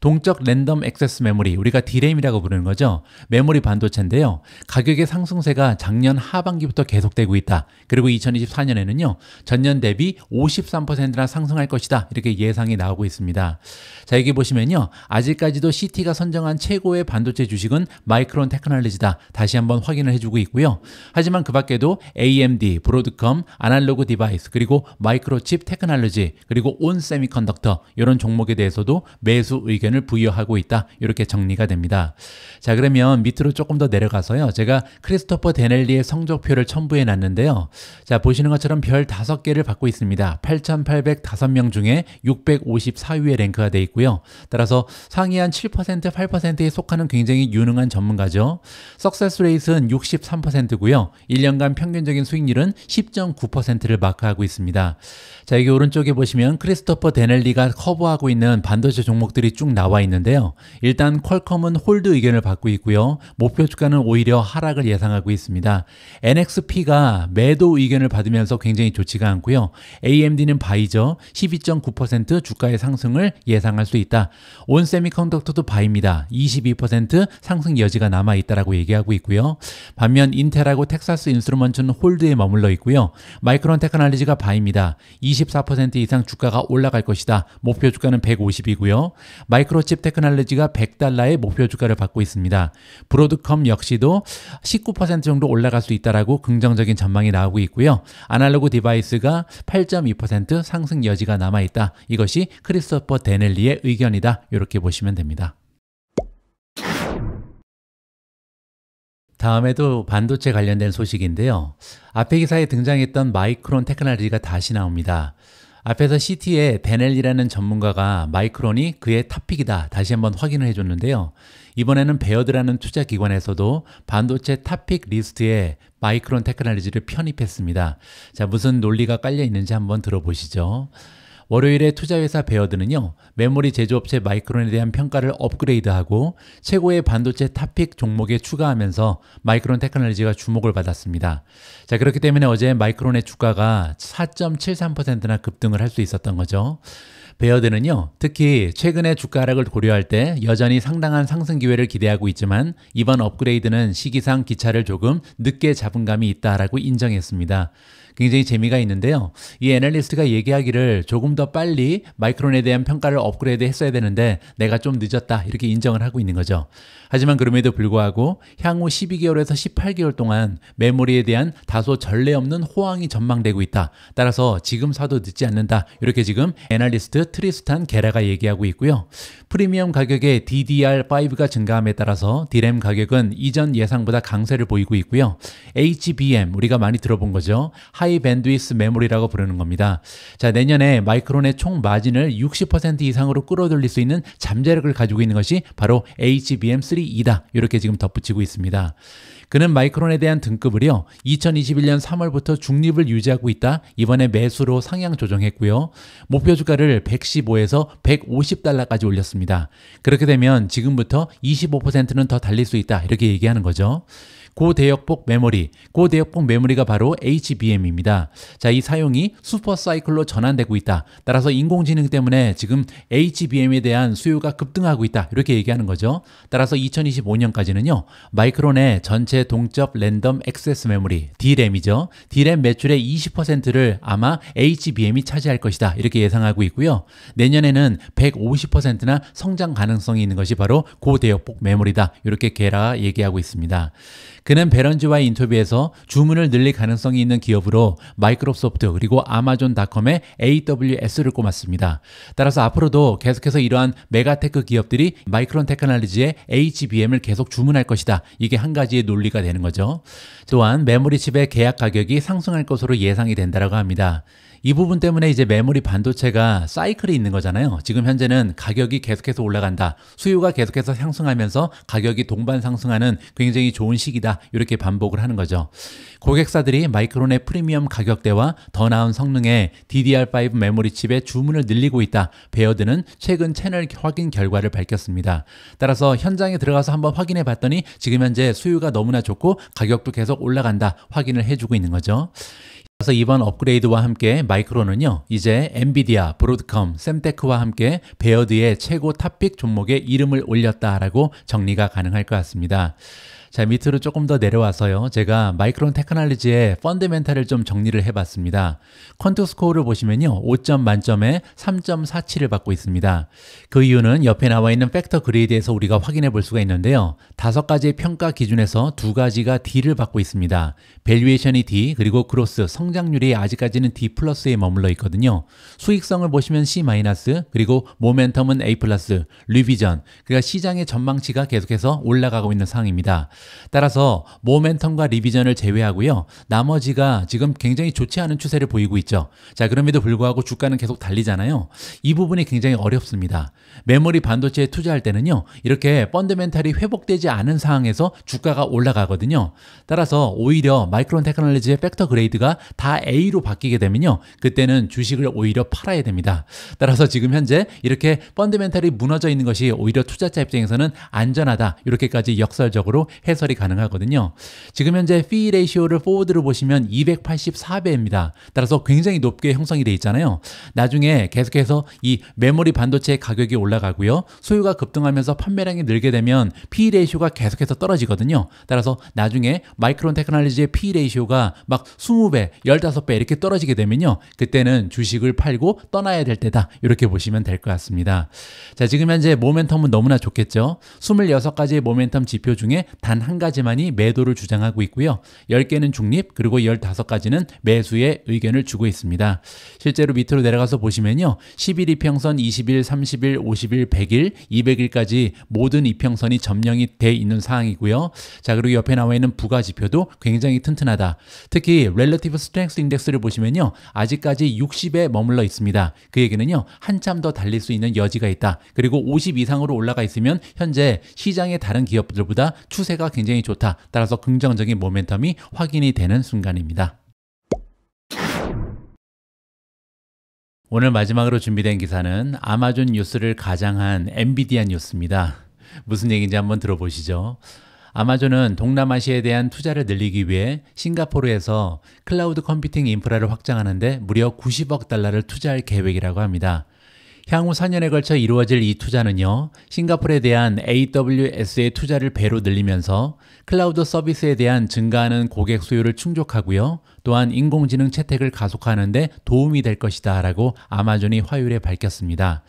동적 랜덤 액세스 메모리, 우리가 디램이라고 부르는 거죠. 메모리 반도체인데요. 가격의 상승세가 작년 하반기부터 계속되고 있다. 그리고 2024년에는요. 전년 대비 53%나 상승할 것이다. 이렇게 예상이 나오고 있습니다. 자, 여기 보시면요. 아직까지도 CT가 선정한 최고의 반도체 주식은 마이크론 테크놀리지다. 다시 한번 확인을 해주고 있고요. 하지만 그 밖에도 AM AMD, 브로드컴, 아날로그 디바이스, 그리고 마이크로칩 테크놀로지, 그리고 온 세미컨덕터 이런 종목에 대해서도 매수 의견을 부여하고 있다. 이렇게 정리가 됩니다. 자 그러면 밑으로 조금 더 내려가서요. 제가 크리스토퍼 데넬리의 성적표를 첨부해 놨는데요. 자 보시는 것처럼 별 5개를 받고 있습니다. 8,805명 중에 654위에 랭크가 돼 있고요. 따라서 상위 한 7%, 8%에 속하는 굉장히 유능한 전문가죠. 석세스 레이스는 63%고요. 1년간 평균적인 수익 수익률은 10.9%를 마크하고 있습니다. 자, 여기 오른쪽에 보시면 크리스토퍼 데넬리가 커버하고 있는 반도체 종목들이 쭉 나와 있는데요. 일단 퀄컴은 홀드 의견을 받고 있고요. 목표 주가는 오히려 하락을 예상하고 있습니다. NXP가 매도 의견을 받으면서 굉장히 좋지가 않고요. AMD는 바이죠. 12.9% 주가의 상승을 예상할 수 있다. 온세미컨덕터도 바입니다. 22% 상승 여지가 남아 있다라고 얘기하고 있고요. 반면 인텔하고 텍사스 인스트루먼트는 홀드 3%에 머물러 있고요. 마이크론 테크놀리지가 바입니다. 24% 이상 주가가 올라갈 것이다. 목표 주가는 150이고요. 마이크로칩 테크놀리지가 100달러의 목표 주가를 받고 있습니다. 브로드컴 역시도 19% 정도 올라갈 수 있다라고 긍정적인 전망이 나오고 있고요. 아날로그 디바이스가 8.2% 상승 여지가 남아 있다. 이것이 크리스토퍼 데넬리의 의견이다. 이렇게 보시면 됩니다. 다음에도 반도체 관련된 소식인데요. 앞에 기사에 등장했던 마이크론 테크놀로지가 다시 나옵니다. 앞에서 CT의 베넬이라는 전문가가 마이크론이 그의 탑픽이다 다시 한번 확인을 해줬는데요. 이번에는 베어드라는 투자기관에서도 반도체 탑픽 리스트에 마이크론 테크놀로지를 편입했습니다. 자, 무슨 논리가 깔려 있는지 한번 들어보시죠. 월요일에 투자회사 베어드는요, 메모리 제조업체 마이크론에 대한 평가를 업그레이드하고 최고의 반도체 탑픽 종목에 추가하면서 마이크론 테크놀로지가 주목을 받았습니다. 자, 그렇기 때문에 어제 마이크론의 주가가 4.73%나 급등을 할 수 있었던 거죠. 베어드는요, 특히 최근의 주가 하락을 고려할 때 여전히 상당한 상승 기회를 기대하고 있지만 이번 업그레이드는 시기상 기차를 조금 늦게 잡은 감이 있다라고 인정했습니다. 굉장히 재미가 있는데요. 이 애널리스트가 얘기하기를 조금 더 빨리 마이크론에 대한 평가를 업그레이드 했어야 되는데 내가 좀 늦었다 이렇게 인정을 하고 있는 거죠. 하지만 그럼에도 불구하고 향후 12개월에서 18개월 동안 메모리에 대한 다소 전례 없는 호황이 전망되고 있다. 따라서 지금 사도 늦지 않는다. 이렇게 지금 애널리스트 트리스탄 게라가 얘기하고 있고요. 프리미엄 가격의 DDR5가 증가함에 따라서 디램 가격은 이전 예상보다 강세를 보이고 있고요. HBM 우리가 많이 들어본 거죠. 하이 하이 밴드위스 메모리라고 부르는 겁니다. 자, 내년에 마이크론의 총 마진을 60% 이상으로 끌어올릴 수 있는 잠재력을 가지고 있는 것이 바로 HBM3E다. 이렇게 지금 덧붙이고 있습니다. 그는 마이크론에 대한 등급을요. 2021년 3월부터 중립을 유지하고 있다. 이번에 매수로 상향 조정했고요. 목표 주가를 115에서 150달러까지 올렸습니다. 그렇게 되면 지금부터 25%는 더 달릴 수 있다. 이렇게 얘기하는 거죠. 고대역폭 메모리, 고대역폭 메모리가 바로 HBM입니다. 자, 이 사용이 슈퍼사이클로 전환되고 있다. 따라서 인공지능 때문에 지금 HBM에 대한 수요가 급등하고 있다. 이렇게 얘기하는 거죠. 따라서 2025년까지는요. 마이크론의 전체 동적 랜덤 액세스 메모리, D램이죠. D램 매출의 20%를 아마 HBM이 차지할 것이다. 이렇게 예상하고 있고요. 내년에는 150%나 성장 가능성이 있는 것이 바로 고대역폭 메모리다. 이렇게 게라 얘기하고 있습니다. 그는 베런지와의 인터뷰에서 주문을 늘릴 가능성이 있는 기업으로 마이크로소프트 그리고 아마존닷컴의 AWS를 꼽았습니다. 따라서 앞으로도 계속해서 이러한 메가테크 기업들이 마이크론 테크놀리지의 HBM을 계속 주문할 것이다. 이게 한 가지의 논리가 되는 거죠. 또한 메모리 칩의 계약 가격이 상승할 것으로 예상이 된다고 합니다. 이 부분 때문에 이제 메모리 반도체가 사이클이 있는 거잖아요. 지금 현재는 가격이 계속해서 올라간다. 수요가 계속해서 상승하면서 가격이 동반 상승하는 굉장히 좋은 시기다. 이렇게 반복을 하는 거죠. 고객사들이 마이크론의 프리미엄 가격대와 더 나은 성능의 DDR5 메모리 칩의 주문을 늘리고 있다. 베어드는 최근 채널 확인 결과를 밝혔습니다. 따라서 현장에 들어가서 한번 확인해 봤더니 지금 현재 수요가 너무나 좋고 가격도 계속 올라간다. 확인을 해주고 있는 거죠. 그래서 이번 업그레이드와 함께 마이크론은요 이제 엔비디아, 브로드컴, 샘테크와 함께 베어드의 최고 탑픽 종목에 이름을 올렸다라고 정리가 가능할 것 같습니다. 자, 밑으로 조금 더 내려와서요. 제가 마이크론 테크놀리지의 펀드멘탈을 좀 정리를 해봤습니다. 컨트 스코어를 보시면요. 5점 만점에 3.47을 받고 있습니다. 그 이유는 옆에 나와 있는 팩터 그레이드에서 우리가 확인해 볼 수가 있는데요. 다섯 가지의 평가 기준에서 두 가지가 D를 받고 있습니다. 밸류에이션이 D, 그리고 크로스, 성장률이 아직까지는 D 플러스에 머물러 있거든요. 수익성을 보시면 C 마이너스, 그리고 모멘텀은 A 플러스, 리비전, 그러니까 시장의 전망치가 계속해서 올라가고 있는 상황입니다. 따라서 모멘텀과 리비전을 제외하고요. 나머지가 지금 굉장히 좋지 않은 추세를 보이고 있죠. 자, 그럼에도 불구하고 주가는 계속 달리잖아요. 이 부분이 굉장히 어렵습니다. 메모리 반도체에 투자할 때는요. 이렇게 펀드멘탈이 회복되지 않은 상황에서 주가가 올라가거든요. 따라서 오히려 마이크론 테크놀로지의 팩터 그레이드가 다 A로 바뀌게 되면요. 그때는 주식을 오히려 팔아야 됩니다. 따라서 지금 현재 이렇게 펀드멘탈이 무너져 있는 것이 오히려 투자자 입장에서는 안전하다. 이렇게까지 역설적으로 해설이 가능하거든요. 지금 현재 PE 레이시오를 포워드로 보시면 284배입니다. 따라서 굉장히 높게 형성이 돼 있잖아요. 나중에 계속해서 이 메모리 반도체 가격이 올라가고요. 소유가 급등하면서 판매량이 늘게 되면 PE 레이시오가 계속해서 떨어지거든요. 따라서 나중에 마이크론 테크놀로지의 PE 레이시오가 막 20배, 15배 이렇게 떨어지게 되면요. 그때는 주식을 팔고 떠나야 될 때다. 이렇게 보시면 될 것 같습니다. 자, 지금 현재 모멘텀은 너무나 좋겠죠. 26가지의 모멘텀 지표 중에 단 단한 가지만이 매도를 주장하고 있고요. 10개는 중립, 그리고 15가지는 매수의 의견을 주고 있습니다. 실제로 밑으로 내려가서 보시면요. 11 이평선, 20일, 30일, 50일, 100일, 200일까지 모든 이평선이 점령이 돼 있는 상황이고요. 자, 그리고 옆에 나와 있는 부가 지표도 굉장히 튼튼하다. 특히 Relative Strength Index를 보시면요. 아직까지 60에 머물러 있습니다. 그 얘기는요. 한참 더 달릴 수 있는 여지가 있다. 그리고 50 이상으로 올라가 있으면 현재 시장의 다른 기업들보다 추세가 효과가 굉장히 좋다. 따라서 긍정적인 모멘텀이 확인이 되는 순간입니다. 오늘 마지막으로 준비된 기사는 아마존 뉴스를 가장한 엔비디아 뉴스입니다. 무슨 얘기인지 한번 들어보시죠. 아마존은 동남아시아에 대한 투자를 늘리기 위해 싱가포르에서 클라우드 컴퓨팅 인프라를 확장하는데 무려 90억 달러를 투자할 계획이라고 합니다. 향후 4년에 걸쳐 이루어질 이 투자는요, 싱가폴에 대한 AWS의 투자를 배로 늘리면서 클라우드 서비스에 대한 증가하는 고객 수요를 충족하고요, 또한 인공지능 채택을 가속하는데 도움이 될 것이다 라고 아마존이 화요일에 밝혔습니다.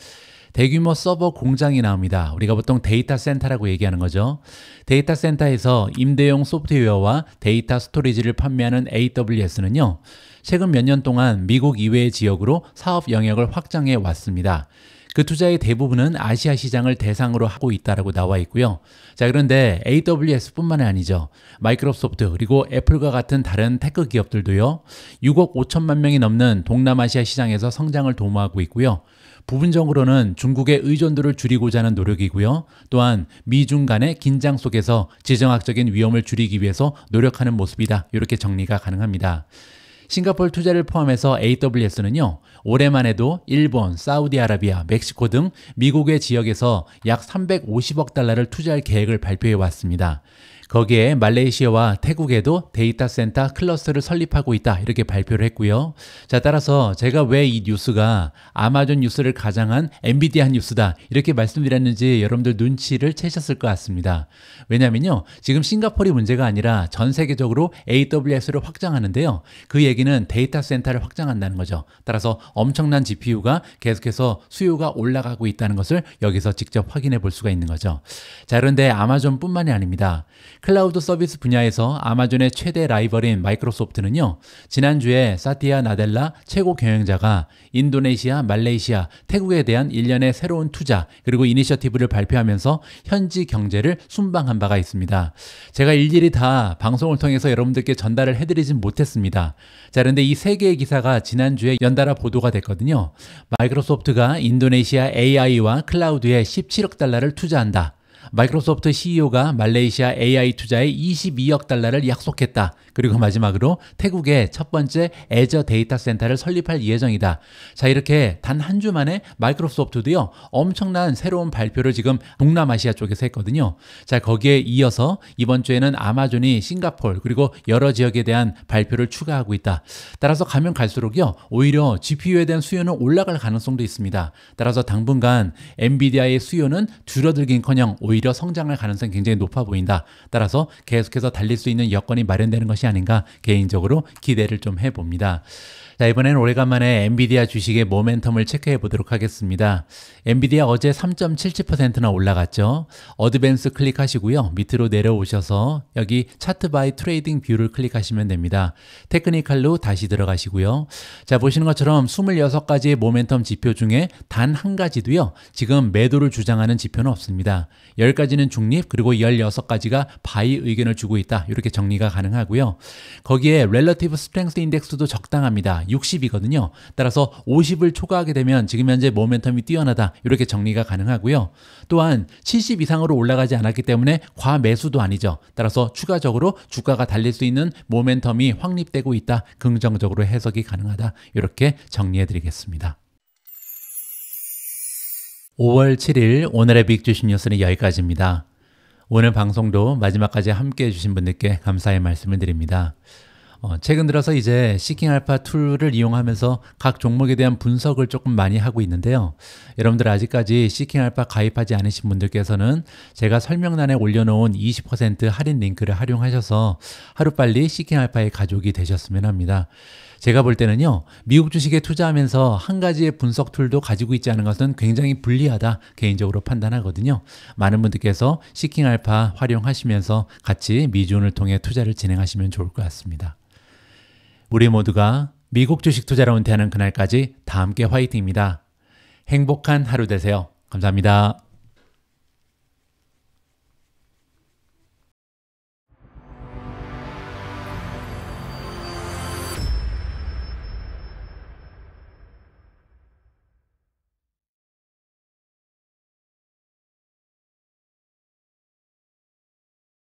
대규모 서버 공장이 나옵니다. 우리가 보통 데이터 센터라고 얘기하는 거죠. 데이터 센터에서 임대용 소프트웨어와 데이터 스토리지를 판매하는 AWS는요, 최근 몇 년 동안 미국 이외의 지역으로 사업 영역을 확장해 왔습니다. 그 투자의 대부분은 아시아 시장을 대상으로 하고 있다라고 나와 있고요. 자, 그런데 AWS뿐만이 아니죠. 마이크로소프트 그리고 애플과 같은 다른 테크 기업들도요. 6억 5천만 명이 넘는 동남아시아 시장에서 성장을 도모하고 있고요. 부분적으로는 중국의 의존도를 줄이고자 하는 노력이고요. 또한 미중 간의 긴장 속에서 지정학적인 위험을 줄이기 위해서 노력하는 모습이다. 이렇게 정리가 가능합니다. 싱가폴 투자를 포함해서 AWS는요, 올해만 해도 일본, 사우디아라비아, 멕시코 등 미국의 지역에서 약 350억 달러를 투자할 계획을 발표해 왔습니다. 거기에 말레이시아와 태국에도 데이터 센터 클러스를 터 설립하고 있다 이렇게 발표를 했고요. 자 따라서 제가 왜 이 뉴스가 아마존 뉴스를 가장한 엔비디아 뉴스다 이렇게 말씀드렸는지 여러분들 눈치를 채셨을 것 같습니다. 왜냐면요 지금 싱가폴이 문제가 아니라 전 세계적으로 AWS를 확장하는데요. 그 얘기는 데이터 센터를 확장한다는 거죠. 따라서 엄청난 GPU가 계속해서 수요가 올라가고 있다는 것을 여기서 직접 확인해 볼 수가 있는 거죠. 자 그런데 아마존뿐만이 아닙니다. 클라우드 서비스 분야에서 아마존의 최대 라이벌인 마이크로소프트는요, 지난주에 사티아 나델라 최고 경영자가 인도네시아, 말레이시아, 태국에 대한 일련의 새로운 투자 그리고 이니셔티브를 발표하면서 현지 경제를 순방한 바가 있습니다. 제가 일일이 다 방송을 통해서 여러분들께 전달을 해드리진 못했습니다. 자, 그런데 이 세 개의 기사가 지난주에 연달아 보도가 됐거든요. 마이크로소프트가 인도네시아 AI와 클라우드에 17억 달러를 투자한다. 마이크로소프트 CEO가 말레이시아 AI 투자에 22억 달러를 약속했다. 그리고 마지막으로 태국에 첫 번째 애저 데이터 센터를 설립할 예정이다. 자, 이렇게 단 한 주 만에 마이크로소프트도요, 엄청난 새로운 발표를 지금 동남아시아 쪽에서 했거든요. 자, 거기에 이어서 이번 주에는 아마존이 싱가폴 그리고 여러 지역에 대한 발표를 추가하고 있다. 따라서 가면 갈수록요, 오히려 GPU에 대한 수요는 올라갈 가능성도 있습니다. 따라서 당분간 엔비디아의 수요는 줄어들긴커녕 오히려 오히려 성장할 가능성이 굉장히 높아 보인다. 따라서 계속해서 달릴 수 있는 여건이 마련되는 것이 아닌가 개인적으로 기대를 좀 해봅니다. 자, 이번엔 오래간만에 엔비디아 주식의 모멘텀을 체크해 보도록 하겠습니다. 엔비디아 어제 3.77%나 올라갔죠. 어드밴스 클릭하시고요. 밑으로 내려오셔서 여기 차트 바이 트레이딩 뷰를 클릭하시면 됩니다. 테크니컬로 다시 들어가시고요. 자, 보시는 것처럼 26가지의 모멘텀 지표 중에 단 한 가지도요. 지금 매도를 주장하는 지표는 없습니다. 10가지는 중립 그리고 16가지가 바이 의견을 주고 있다. 이렇게 정리가 가능하고요. 거기에 relative strength i n d e x 도 적당합니다. 60이거든요. 따라서 50을 초과하게 되면 지금 현재 모멘텀이 뛰어나다 이렇게 정리가 가능하고요. 또한 70 이상으로 올라가지 않았기 때문에 과매수도 아니죠. 따라서 추가적으로 주가가 달릴 수 있는 모멘텀이 확립되고 있다. 긍정적으로 해석이 가능하다. 이렇게 정리해 드리겠습니다. 5월 7일 오늘의 빅주신 뉴스는 여기까지입니다. 오늘 방송도 마지막까지 함께해 주신 분들께 감사의 말씀을 드립니다. 어, 최근 들어서 이제 시킹 알파 툴을 이용하면서 각 종목에 대한 분석을 조금 많이 하고 있는데요. 여러분들 아직까지 시킹 알파 가입하지 않으신 분들께서는 제가 설명란에 올려놓은 20% 할인 링크를 활용하셔서 하루빨리 시킹 알파의 가족이 되셨으면 합니다. 제가 볼 때는요, 미국 주식에 투자하면서 한 가지의 분석 툴도 가지고 있지 않은 것은 굉장히 불리하다 개인적으로 판단하거든요. 많은 분들께서 시킹 알파 활용하시면서 같이 미준을 통해 투자를 진행하시면 좋을 것 같습니다. 우리 모두가 미국 주식 투자로 은퇴하는 그날까지 다 함께 화이팅입니다. 행복한 하루 되세요. 감사합니다.